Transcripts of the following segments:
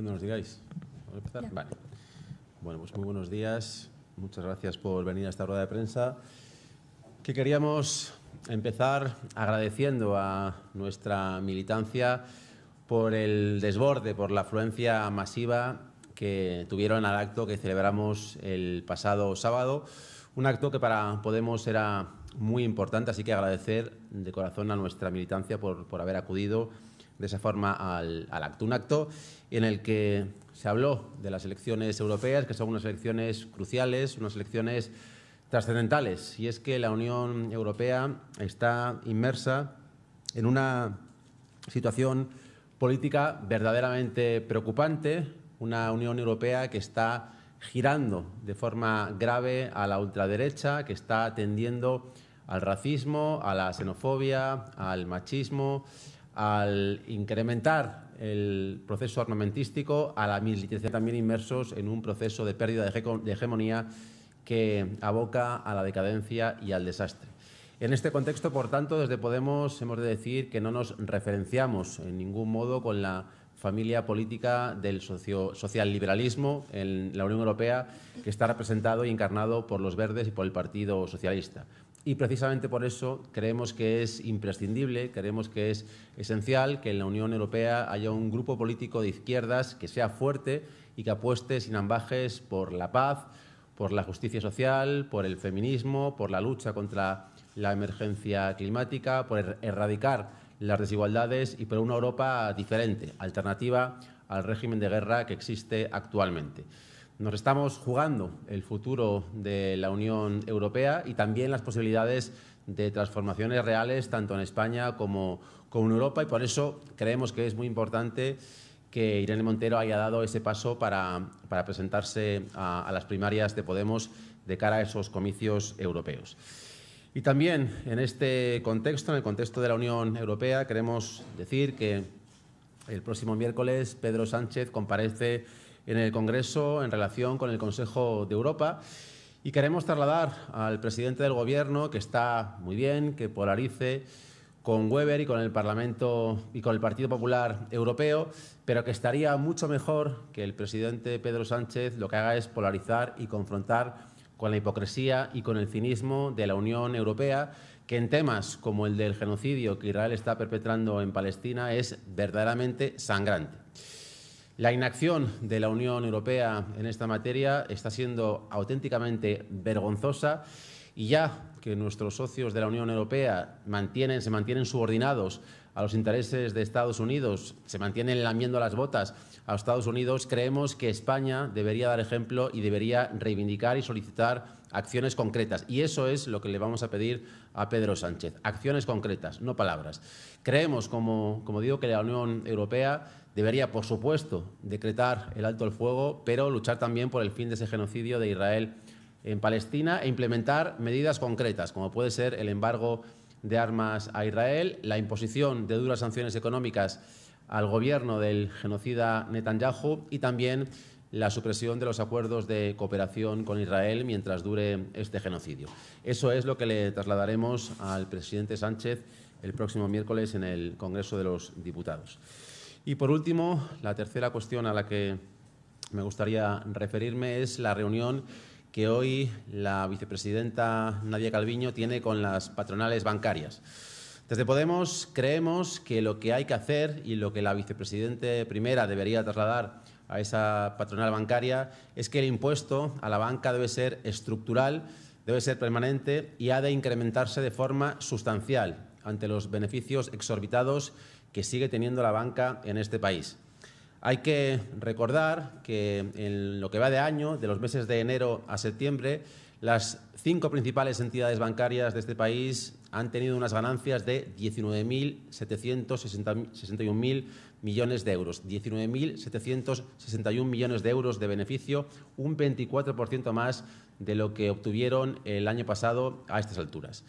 Cuando nos digáis. Bueno, pues muy buenos días. Muchas gracias por venir a esta rueda de prensa. Que queríamos empezar agradeciendo a nuestra militancia por el desborde, por la afluencia masiva que tuvieron al acto que celebramos el pasado sábado. Un acto que para Podemos era muy importante, así que agradecer de corazón a nuestra militancia por, por haber acudido de esa forma al, acto. Un acto en el que se habló de las elecciones europeas, que son unas elecciones cruciales, unas elecciones trascendentales. Y es que la Unión Europea está inmersa en una situación política verdaderamente preocupante, una Unión Europea que está girando de forma grave a la ultraderecha, que está atendiendo al racismo, a la xenofobia, al machismo, al incrementar el proceso armamentístico, a la militarización también inmersos en un proceso de pérdida de hegemonía que aboca a la decadencia y al desastre. En este contexto, por tanto, desde Podemos hemos de decir que no nos referenciamos en ningún modo con la familia política del social liberalismo en la Unión Europea, que está representado y encarnado por los verdes y por el Partido Socialista. Y precisamente por eso creemos que es imprescindible, creemos que es esencial que en la Unión Europea haya un grupo político de izquierdas que sea fuerte y que apueste sin ambajes por la paz, por la justicia social, por el feminismo, por la lucha contra la emergencia climática, por er-, erradicar las desigualdades y por una Europa diferente, alternativa al régimen de guerra que existe actualmente. Nos estamos jugando el futuro de la Unión Europea y también las posibilidades de transformaciones reales tanto en España como, en Europa y por eso creemos que es muy importante que Irene Montero haya dado ese paso para, presentarse a, las primarias de Podemos de cara a esos comicios europeos. Y también en este contexto, en el contexto de la Unión Europea, queremos decir que el próximo miércoles Pedro Sánchez comparece en el Congreso en relación con el Consejo de Europa. Y queremos trasladar al presidente del Gobierno, que está muy bien, que polarice con Weber y con el Parlamento y con el Partido Popular Europeo, pero que estaría mucho mejor que el presidente Pedro Sánchez lo que haga es polarizar y confrontar con la hipocresía y con el cinismo de la Unión Europea, que en temas como el del genocidio que Israel está perpetrando en Palestina es verdaderamente sangrante. La inacción de la Unión Europea en esta materia está siendo auténticamente vergonzosa y ya que nuestros socios de la Unión Europea se mantienen subordinados a los intereses de Estados Unidos, se mantienen lamiendo las botas a Estados Unidos, creemos que España debería dar ejemplo y debería reivindicar y solicitar acciones concretas. Y eso es lo que le vamos a pedir a Pedro Sánchez. Acciones concretas, no palabras. Creemos, como, como digo, que la Unión Europea debería, por supuesto, decretar el alto el fuego, pero luchar también por el fin de ese genocidio de Israel en Palestina e implementar medidas concretas, como puede ser el embargo de armas a Israel, la imposición de duras sanciones económicas al gobierno del genocida Netanyahu y también la supresión de los acuerdos de cooperación con Israel mientras dure este genocidio. Eso es lo que le trasladaremos al presidente Sánchez el próximo miércoles en el Congreso de los Diputados. Y por último, la tercera cuestión a la que me gustaría referirme es la reunión que hoy la vicepresidenta Nadia Calviño tiene con las patronales bancarias. Desde Podemos creemos que lo que hay que hacer y lo que la vicepresidenta primera debería trasladar a esa patronal bancaria es que el impuesto a la banca debe ser estructural, debe ser permanente y ha de incrementarse de forma sustancial ante los beneficios exorbitados que sigue teniendo la banca en este país. Hay que recordar que en lo que va de año, de los meses de enero a septiembre, las cinco principales entidades bancarias de este país han tenido unas ganancias de 19.761.000 millones de euros. 19.761 millones de euros de beneficio, un 24% más de lo que obtuvieron el año pasado a estas alturas.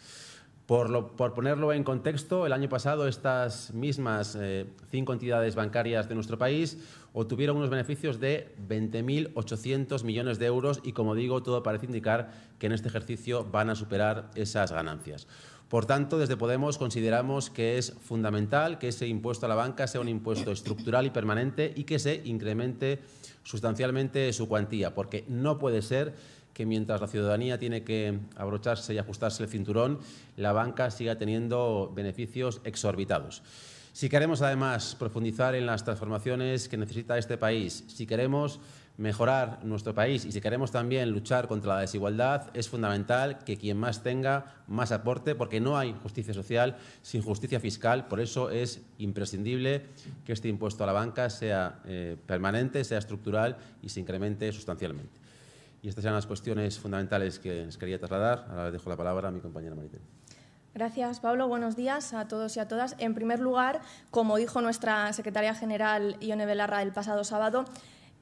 Por, ponerlo en contexto, el año pasado estas mismas eh, cinco entidades bancarias de nuestro país obtuvieron unos beneficios de 20.800 millones de euros y, como digo, todo parece indicar que en este ejercicio van a superar esas ganancias. Por tanto, desde Podemos consideramos que es fundamental que ese impuesto a la banca sea un impuesto estructural y permanente y que se incremente sustancialmente su cuantía, porque no puede ser que mientras la ciudadanía tiene que abrocharse y ajustarse el cinturón, la banca siga teniendo beneficios exorbitados. Si queremos además profundizar en las transformaciones que necesita este país, si queremos mejorar nuestro país y si queremos también luchar contra la desigualdad, es fundamental que quien más tenga, más aporte, porque no hay justicia social sin justicia fiscal. Por eso es imprescindible que este impuesto a la banca sea eh, permanente, sea estructural y se incremente sustancialmente. Y estas eran las cuestiones fundamentales que les quería trasladar. Ahora les dejo la palabra a mi compañera Maritel. Gracias, Pablo. Buenos días a todos y a todas. En primer lugar, como dijo nuestra secretaria general, Ione Belarra, el pasado sábado,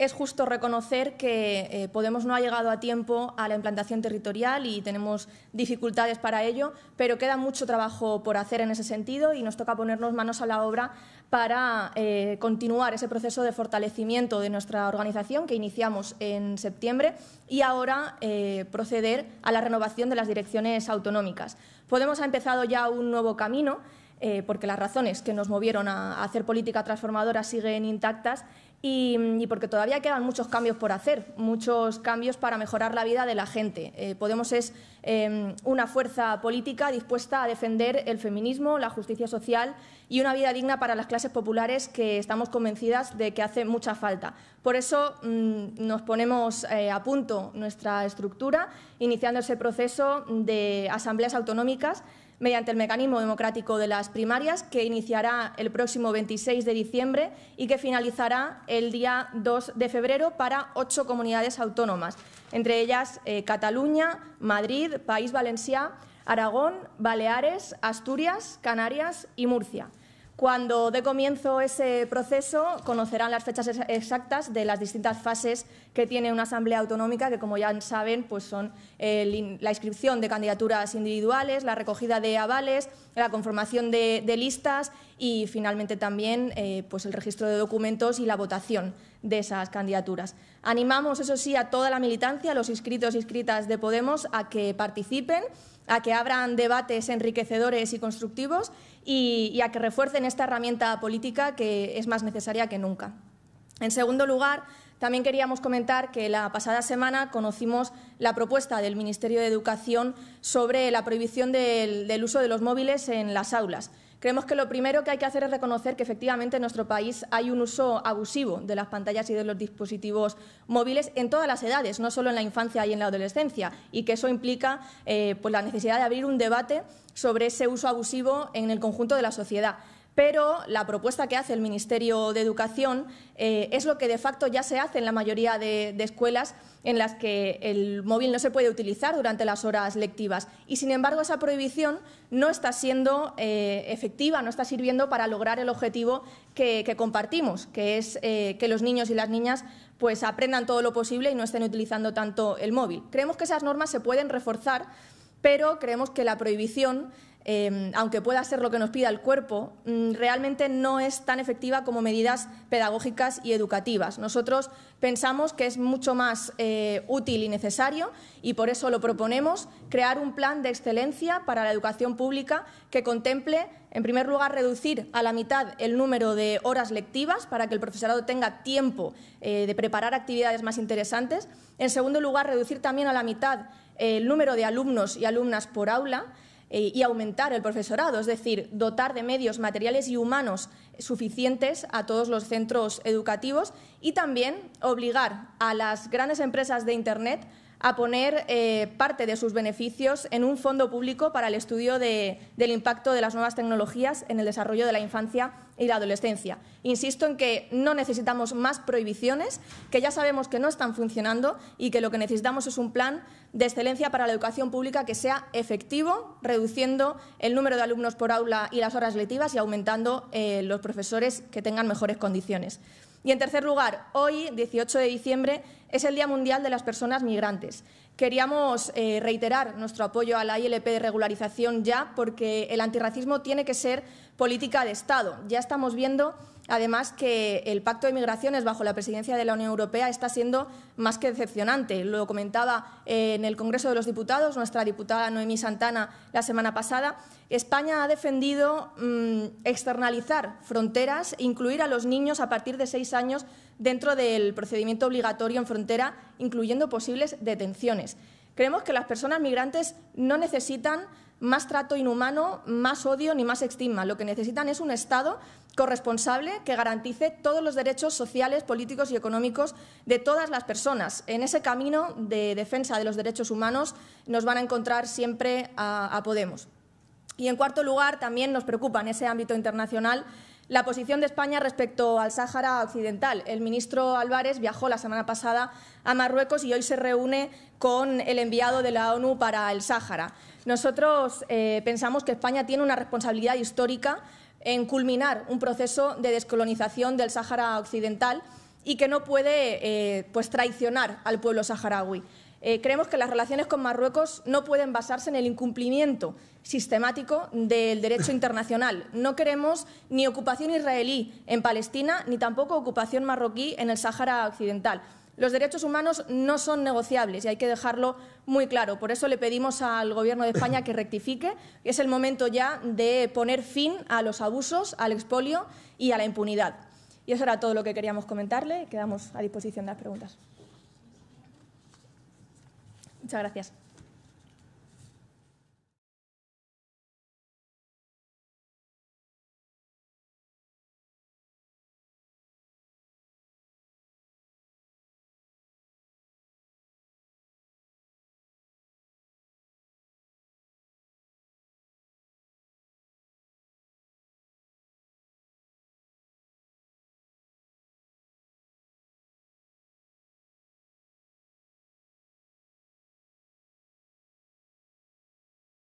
es justo reconocer que eh, Podemos no ha llegado a tiempo a la implantación territorial y tenemos dificultades para ello, pero queda mucho trabajo por hacer en ese sentido y nos toca ponernos manos a la obra para eh, continuar ese proceso de fortalecimiento de nuestra organización que iniciamos en septiembre y ahora eh, proceder a la renovación de las direcciones autonómicas. Podemos ha empezado ya un nuevo camino eh, porque las razones que nos movieron a, hacer política transformadora siguen intactas y, porque todavía quedan muchos cambios por hacer, muchos cambios para mejorar la vida de la gente. Eh, Podemos es em, una fuerza política dispuesta a defender el feminismo, la justicia social y una vida digna para las clases populares que estamos convencidas de que hace mucha falta. Por eso mm, nos ponemos eh, a punto nuestra estructura, iniciando ese proceso de asambleas autonómicas mediante el mecanismo democrático de las primarias que iniciará el próximo 26 de diciembre y que finalizará el día 2 de febrero para ocho comunidades autónomas, entre ellas eh, Cataluña, Madrid, País Valenciá, Aragón, Baleares, Asturias, Canarias y Murcia. Cuando dé comienzo ese proceso, conocerán las fechas exactas de las distintas fases que tiene una asamblea autonómica que, como ya saben, pues son eh, la inscripción de candidaturas individuales, la recogida de avales, la conformación de, listas y, finalmente, también eh, pues el registro de documentos y la votación de esas candidaturas. Animamos, eso sí, a toda la militancia, a los inscritos e inscritas de Podemos, a que participen, a que abran debates enriquecedores y constructivos y a que refuercen esta herramienta política que es más necesaria que nunca. En segundo lugar, también queríamos comentar que la pasada semana conocimos la propuesta del Ministerio de Educación sobre la prohibición del, uso de los móviles en las aulas. Creemos que lo primero que hay que hacer es reconocer que efectivamente en nuestro país hay un uso abusivo de las pantallas y de los dispositivos móviles en todas las edades, no solo en la infancia y en la adolescencia, y que eso implica eh, pues la necesidad de abrir un debate sobre ese uso abusivo en el conjunto de la sociedad pero la propuesta que hace el Ministerio de Educación eh, es lo que de facto ya se hace en la mayoría de, escuelas en las que el móvil no se puede utilizar durante las horas lectivas. Y, sin embargo, esa prohibición no está siendo eh, efectiva, no está sirviendo para lograr el objetivo que, compartimos, que es eh, que los niños y las niñas pues, aprendan todo lo posible y no estén utilizando tanto el móvil. Creemos que esas normas se pueden reforzar, pero creemos que la prohibición Em, aunque pueda ser lo que nos pida el cuerpo, mm, realmente no es tan efectiva como medidas pedagógicas y educativas. Nosotros pensamos que es mucho más eh, útil y necesario y por eso lo proponemos crear un plan de excelencia para la educación pública que contemple, en primer lugar, reducir a la mitad el número de horas lectivas para que el profesorado tenga tiempo eh, de preparar actividades más interesantes. En segundo lugar, reducir también a la mitad eh, el número de alumnos y alumnas por aula. Eh, y aumentar el profesorado, es decir, dotar de medios materiales y humanos suficientes a todos los centros educativos y también obligar a las grandes empresas de Internet a poner eh, parte de sus beneficios en un fondo público para el estudio del impacto de las nuevas tecnologías en el desarrollo de la infancia y la adolescencia. Insisto en que no necesitamos más prohibiciones, que ya sabemos que no están funcionando y que lo que necesitamos es un plan de excelencia para la educación pública que sea efectivo, reduciendo el número de alumnos por aula y las horas lectivas y aumentando eh, los profesores que tengan mejores condiciones. Y en tercer lugar, hoy, 18 de diciembre, es el Día Mundial de las Personas Migrantes. Queríamos eh, reiterar nuestro apoyo a la ILP de regularización ya, porque el antirracismo tiene que ser política de Estado. Ya estamos viendo además que el pacto de migraciones bajo la presidencia de la Unión Europea está siendo más que decepcionante. Lo comentaba eh, en el Congreso de los Diputados nuestra diputada Noemí Santana la semana pasada. España ha defendido mm, externalizar fronteras, incluir a los niños a partir de seis años dentro del procedimiento obligatorio en frontera, incluyendo posibles detenciones. Creemos que las personas migrantes no necesitan más trato inhumano, más odio ni más estigma. Lo que necesitan es un Estado responsable que garantice todos los derechos sociales, políticos y económicos de todas las personas. En ese camino de defensa de los derechos humanos nos van a encontrar siempre a, Podemos. Y en cuarto lugar, también nos preocupa en ese ámbito internacional la posición de España respecto al Sáhara Occidental. El ministro Álvarez viajó la semana pasada a Marruecos y hoy se reúne con el enviado de la ONU para el Sáhara. Nosotros eh, pensamos que España tiene una responsabilidad histórica en culminar un proceso de descolonización del Sáhara Occidental y que no puede eh, pues, traicionar al pueblo saharaui. Eh, creemos que las relaciones con Marruecos no pueden basarse en el incumplimiento sistemático del derecho internacional. No queremos ni ocupación israelí en Palestina, ni tampoco ocupación marroquí en el Sáhara Occidental. Los derechos humanos no son negociables y hay que dejarlo muy claro. Por eso le pedimos al Gobierno de España que rectifique. que Es el momento ya de poner fin a los abusos, al expolio y a la impunidad. Y eso era todo lo que queríamos comentarle. Quedamos a disposición de las preguntas. Muchas gracias.